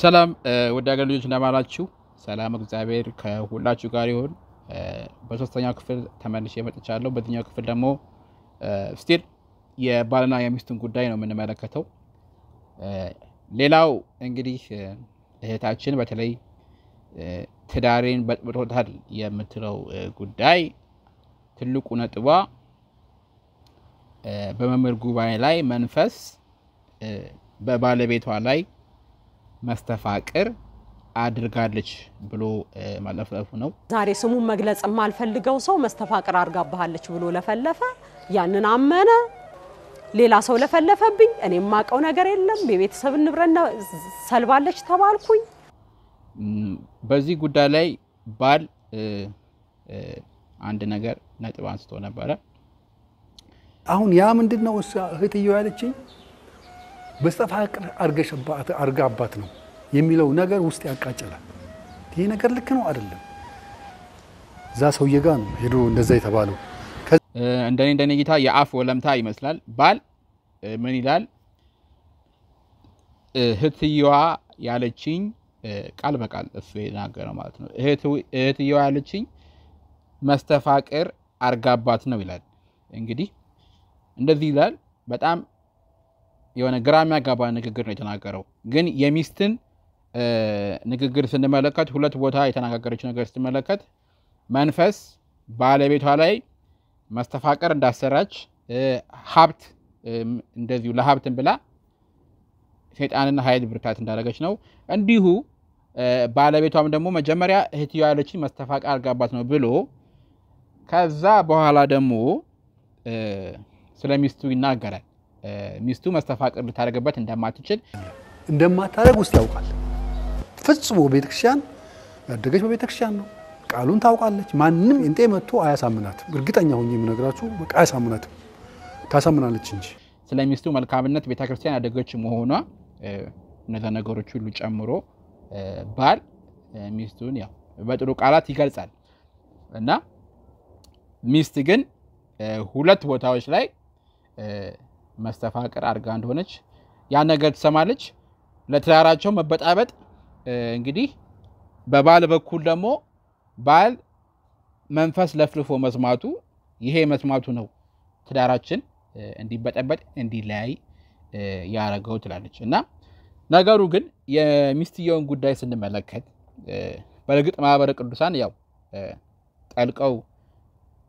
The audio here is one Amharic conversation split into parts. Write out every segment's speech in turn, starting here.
ሰላም ወደ ሀገር ልጆች እንደማላችሁ፣ ሰላም እግዚአብሔር ከሁላችሁ ጋር ይሁን። በሶስተኛው ክፍል ተመልሼ መጥቻለሁ። በዚኛው ክፍል ደግሞ ስቲል የባልና የሚስቱን ጉዳይ ነው የምንመለከተው። ሌላው እንግዲህ እህታችን በተለይ ትዳሬን በጥብጦታል የምትለው ጉዳይ ትልቁ ነጥቧ በመምህር ጉባኤ ላይ መንፈስ በባለቤቷ ላይ መስተፋቅር አድርጋለች ብሎ ማለፈፉ ነው። ዛሬ ስሙን መግለጽ የማልፈልገው ሰው መስተፋቅር አድርጋብሃለች ብሎ ለፈለፈ፣ ያንን አመነ። ሌላ ሰው ለፈለፈብኝ፣ እኔ የማውቀው ነገር የለም። የቤተሰብ ንብረት ሰልባለች ተባልኩኝ። በዚህ ጉዳይ ላይ ባል አንድ ነገር ነጥብ አንስቶ ነበረ። አሁን ያ ምንድን ነው እህትየው ያለችኝ በስተፋቅር አርጋ አባት ነው የሚለው ነገር ውስጥ ያቃጭላል። ይህ ነገር ልክ ነው አይደለም? እዛ ሰውዬ ጋ ነው ሄዶ እንደዛ የተባለው። እንደኔ እንደኔ ጌታ የአፍ ወለምታ ይመስላል። ባል ምን ይላል? እህትየዋ ያለችኝ ቃል በቃል እሱ የናገረው ማለት ነው። እህትየዋ ያለችኝ መስተፋቅር አርጋባት ነው ይላል። እንግዲህ እንደዚህ ይላል። በጣም የሆነ ግራ የሚያጋባ ንግግር ነው የተናገረው። ግን የሚስትን ንግግር ስንመለከት ሁለት ቦታ የተነጋገረችው ነገር ስንመለከት መንፈስ ባለቤቷ ላይ መስተፋቀር እንዳሰራች ሀብት እንደዚሁ ለሀብትን ብላ ሰይጣንና ኃይል ብርታት እንዳደረገች ነው። እንዲሁ ባለቤቷም ደግሞ መጀመሪያ እህትዮ ያለችን መስተፋቀር አርጋባት ነው ብሎ ከዛ በኋላ ደግሞ ስለሚስቱ ይናገራል። ሚስቱ መስተፋቅር ልታደርግበት እንደማትችል እንደማታደርግ ውስጥ ያውቃል። ፍጽሞ ቤተክርስቲያን ያደገች በቤተክርስቲያን ነው። ቃሉን ታውቃለች። ማንም እንጤ መጥቶ አያሳምናትም። እርግጠኛ ሆኜ የምነግራችሁ በቃ አያሳምናትም፣ ታሳምናለች እንጂ ስለ ሚስቱ መልካምነት ቤተክርስቲያን ያደገች መሆኗ እነዛ ነገሮች ሁሉ ጨምሮ ባል ሚስቱን ያው በጥሩ ቃላት ይገልጻል እና ሚስት ግን ሁለት ቦታዎች ላይ መስተፋቅር አድርጋ እንደሆነች ያን ነገር ትሰማለች። ለትዳራቸው መበጣበጥ እንግዲህ በባል በኩል ደግሞ ባል መንፈስ ለፍልፎ መስማቱ ይሄ መስማቱ ነው ትዳራችን እንዲበጠበጥ እንዲለያይ ያደረገው ትላለች። እና ነገሩ ግን የሚስትየውን ጉዳይ ስንመለከት በእርግጥ ማህበረ ቅዱሳን ያው ጠልቀው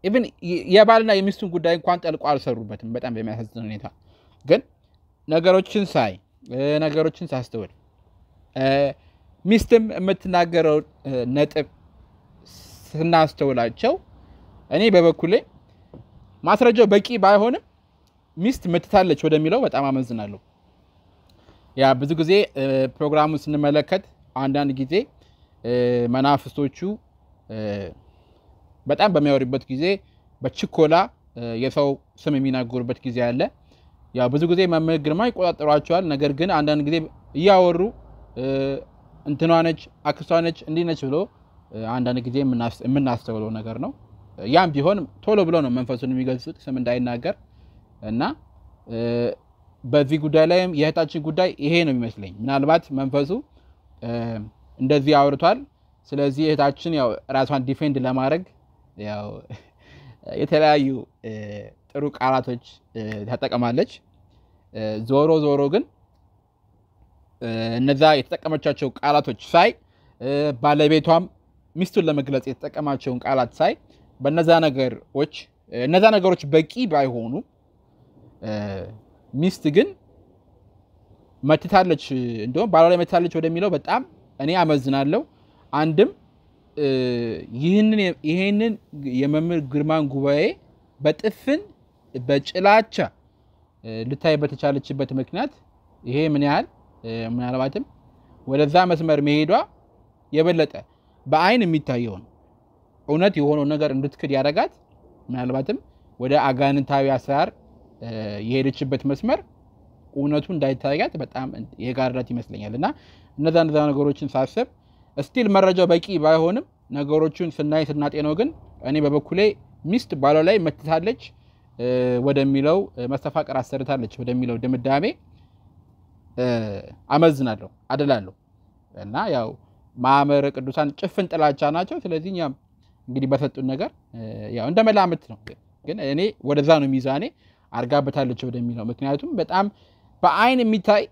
ኢቭን የባልና የሚስቱን ጉዳይ እንኳን ጠልቆ አልሰሩበትም። በጣም በሚያሳዝን ሁኔታ ግን ነገሮችን ሳይ ነገሮችን ሳስተውል ሚስትም የምትናገረው ነጥብ ስናስተውላቸው እኔ በበኩሌ ማስረጃው በቂ ባይሆንም ሚስት ምትታለች ወደሚለው በጣም አመዝናለሁ። ያ ብዙ ጊዜ ፕሮግራሙን ስንመለከት አንዳንድ ጊዜ መናፍስቶቹ በጣም በሚያወሪበት ጊዜ በችኮላ የሰው ስም የሚናገሩበት ጊዜ አለ። ያው ብዙ ጊዜ መምህር ግርማ ይቆጣጠሯቸዋል። ነገር ግን አንዳንድ ጊዜ እያወሩ እንትኗ ነች አክሷ ነች እንዲህ ነች ብሎ አንዳንድ ጊዜ የምናስተውለው ነገር ነው። ያም ቢሆን ቶሎ ብሎ ነው መንፈሱን የሚገልጹት ስም እንዳይናገር እና በዚህ ጉዳይ ላይም የእህታችን ጉዳይ ይሄ ነው የሚመስለኝ። ምናልባት መንፈሱ እንደዚህ አውርቷል። ስለዚህ እህታችን ያው ራሷን ዲፌንድ ለማድረግ ያው የተለያዩ ጥሩ ቃላቶች ተጠቀማለች። ዞሮ ዞሮ ግን እነዛ የተጠቀመቻቸው ቃላቶች ሳይ ባለቤቷም ሚስቱን ለመግለጽ የተጠቀማቸውን ቃላት ሳይ በነዛ ነገሮች እነዛ ነገሮች በቂ ባይሆኑ ሚስት ግን መትታለች፣ እንዲሁም ባሏ ላይ መትታለች ወደሚለው በጣም እኔ አመዝናለሁ። አንድም ይህንን የመምህር ግርማን ጉባኤ በጥፍን በጭላቻ ልታይ በተቻለችበት ምክንያት ይሄ ምን ያህል ምናልባትም ወደዛ መስመር መሄዷ የበለጠ በአይን የሚታየውን እውነት የሆነው ነገር እንድትክድ ያደረጋት ምናልባትም ወደ አጋንንታዊ አሰራር የሄደችበት መስመር እውነቱ እንዳይታያት በጣም የጋርዳት ይመስለኛል። እና እነዛ እነዛ ነገሮችን ሳስብ እስቲል መረጃው በቂ ባይሆንም ነገሮቹን ስናይ ስናጤነው ግን እኔ በበኩሌ ሚስት ባሏ ላይ መትታለች ወደሚለው መስተፋቅር አሰርታለች ወደሚለው ድምዳሜ አመዝናለሁ አድላለሁ። እና ያው ማመረ ቅዱሳን ጭፍን ጥላቻ ናቸው። ስለዚህ እኛም እንግዲህ በሰጡን ነገር ያው እንደ መላምት ነው፣ ግን እኔ ወደዛ ነው ሚዛኔ አርጋበታለች ወደሚለው ምክንያቱም በጣም በአይን የሚታይ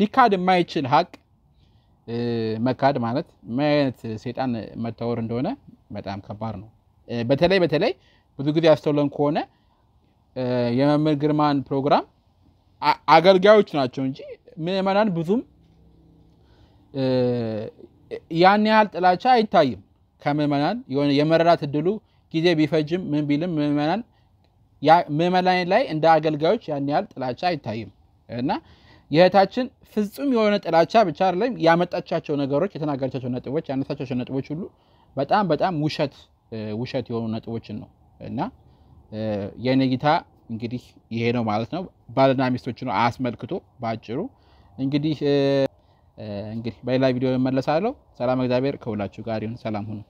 ሊካድ የማይችል ሀቅ መካድ ማለት ምን አይነት ሴጣን መታወር እንደሆነ በጣም ከባድ ነው። በተለይ በተለይ ብዙ ጊዜ ያስተውለን ከሆነ የመምህር ግርማን ፕሮግራም አገልጋዮች ናቸው እንጂ ምዕመናን ብዙም ያን ያህል ጥላቻ አይታይም። ከምዕመናን የሆነ የመረዳት እድሉ ጊዜ ቢፈጅም ምን ቢልም ምዕመናን ምዕመናን ላይ እንደ አገልጋዮች ያን ያህል ጥላቻ አይታይም እና የእህታችን ፍጹም የሆነ ጥላቻ ብቻ አይደለም ያመጣቻቸው ነገሮች፣ የተናገረቻቸው ነጥቦች፣ ያነሳቻቸው ነጥቦች ሁሉ በጣም በጣም ውሸት ውሸት የሆኑ ነጥቦችን ነው እና የኔ እይታ እንግዲህ ይሄ ነው ማለት ነው። ባልና ሚስቶች ነው አስመልክቶ በአጭሩ እንግዲህ እንግዲህ በሌላ ቪዲዮ እመለሳለሁ። ሰላም እግዚአብሔር ከሁላችሁ ጋር ይሁን። ሰላም ሁኑ።